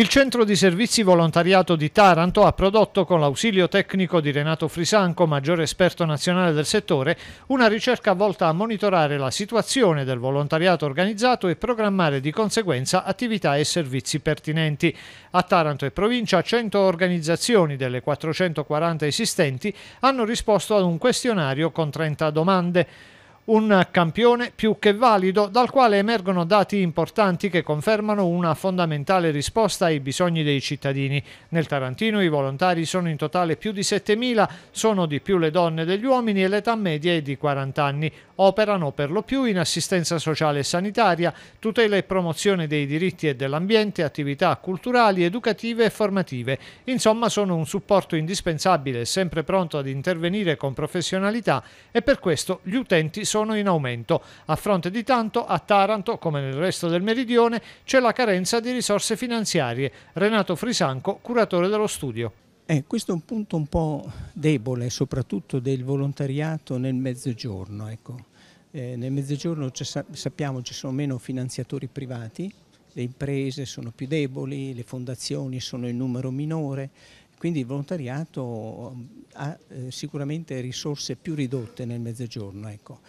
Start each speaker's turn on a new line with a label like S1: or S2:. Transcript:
S1: Il centro di servizi volontariato di Taranto ha prodotto con l'ausilio tecnico di Renato Frisanco, maggiore esperto nazionale del settore, una ricerca volta a monitorare la situazione del volontariato organizzato e programmare di conseguenza attività e servizi pertinenti. A Taranto e provincia 100 organizzazioni delle 440 esistenti hanno risposto ad un questionario con 30 domande un campione più che valido dal quale emergono dati importanti che confermano una fondamentale risposta ai bisogni dei cittadini. Nel Tarantino i volontari sono in totale più di 7.000, sono di più le donne degli uomini e l'età media è di 40 anni. Operano per lo più in assistenza sociale e sanitaria, tutela e promozione dei diritti e dell'ambiente, attività culturali, educative e formative. Insomma sono un supporto indispensabile sempre pronto ad intervenire con professionalità e per questo gli utenti sono sono in aumento. A fronte di tanto, a Taranto, come nel resto del meridione, c'è la carenza di risorse finanziarie. Renato Frisanco, curatore dello studio.
S2: Eh, questo è un punto un po' debole, soprattutto del volontariato nel mezzogiorno. Ecco. Eh, nel mezzogiorno sappiamo ci sono meno finanziatori privati, le imprese sono più deboli, le fondazioni sono in numero minore, quindi il volontariato ehm, ha eh, sicuramente risorse più ridotte nel mezzogiorno. Ecco.